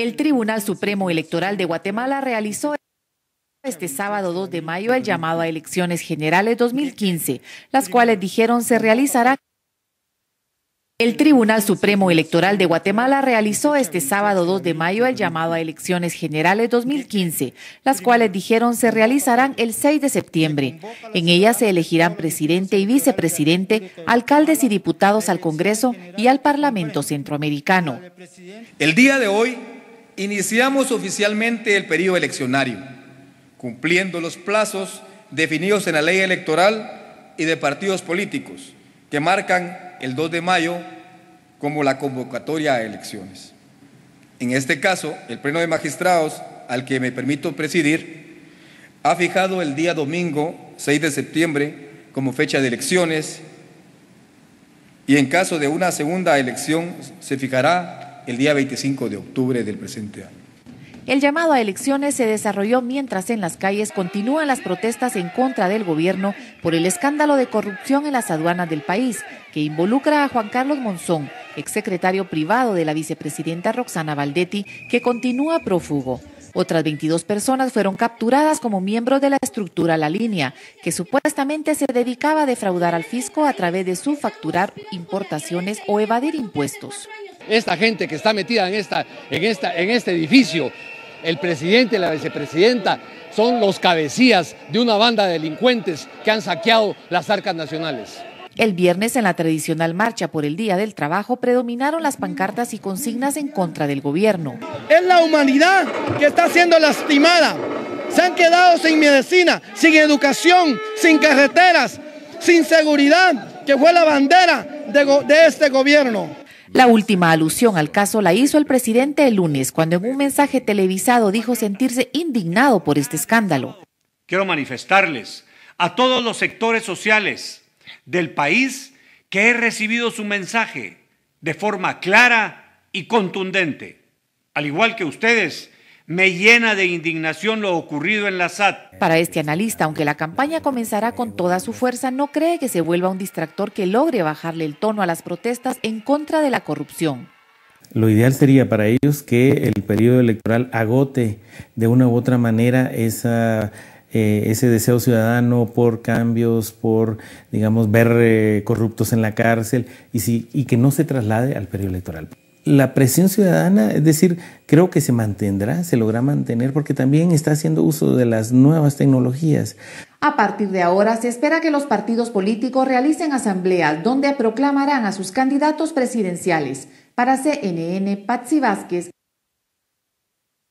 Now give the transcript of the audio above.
El Tribunal Supremo Electoral de Guatemala realizó este sábado 2 de mayo el llamado a elecciones generales 2015, las cuales dijeron se realizará. El Tribunal Supremo Electoral de Guatemala realizó este sábado 2 de mayo el llamado a elecciones generales 2015, las cuales dijeron se realizarán el 6 de septiembre. En ellas se elegirán presidente y vicepresidente, alcaldes y diputados al Congreso y al Parlamento Centroamericano. El día de hoy iniciamos oficialmente el periodo eleccionario, cumpliendo los plazos definidos en la ley electoral y de partidos políticos, que marcan el 2 de mayo como la convocatoria a elecciones. En este caso, el Pleno de Magistrados, al que me permito presidir, ha fijado el día domingo 6 de septiembre como fecha de elecciones y en caso de una segunda elección se fijará el día 25 de octubre del presente año. El llamado a elecciones se desarrolló mientras en las calles continúan las protestas en contra del gobierno por el escándalo de corrupción en las aduanas del país, que involucra a Juan Carlos Monzón, exsecretario privado de la vicepresidenta Roxana Valdetti, que continúa prófugo. Otras 22 personas fueron capturadas como miembros de la estructura La Línea, que supuestamente se dedicaba a defraudar al fisco a través de subfacturar importaciones o evadir impuestos esta gente que está metida en, esta, en, esta, en este edificio, el presidente y la vicepresidenta, son los cabecillas de una banda de delincuentes que han saqueado las arcas nacionales. El viernes, en la tradicional marcha por el Día del Trabajo, predominaron las pancartas y consignas en contra del gobierno. Es la humanidad que está siendo lastimada. Se han quedado sin medicina, sin educación, sin carreteras, sin seguridad, que fue la bandera de, de este gobierno. La última alusión al caso la hizo el presidente el lunes, cuando en un mensaje televisado dijo sentirse indignado por este escándalo. Quiero manifestarles a todos los sectores sociales del país que he recibido su mensaje de forma clara y contundente. Al igual que ustedes, me llena de indignación lo ocurrido en la SAT. Para este analista, aunque la campaña comenzará con toda su fuerza, no cree que se vuelva un distractor que logre bajarle el tono a las protestas en contra de la corrupción. Lo ideal sería para ellos que el periodo electoral agote de una u otra manera eh, ese deseo ciudadano por cambios, por, digamos, ver eh, corruptos en la cárcel y, y que no se traslade al periodo electoral la presión ciudadana, es decir, creo que se mantendrá, se logra mantener, porque también está haciendo uso de las nuevas tecnologías. A partir de ahora se espera que los partidos políticos realicen asambleas donde proclamarán a sus candidatos presidenciales. Para CNN, Patsy Vázquez,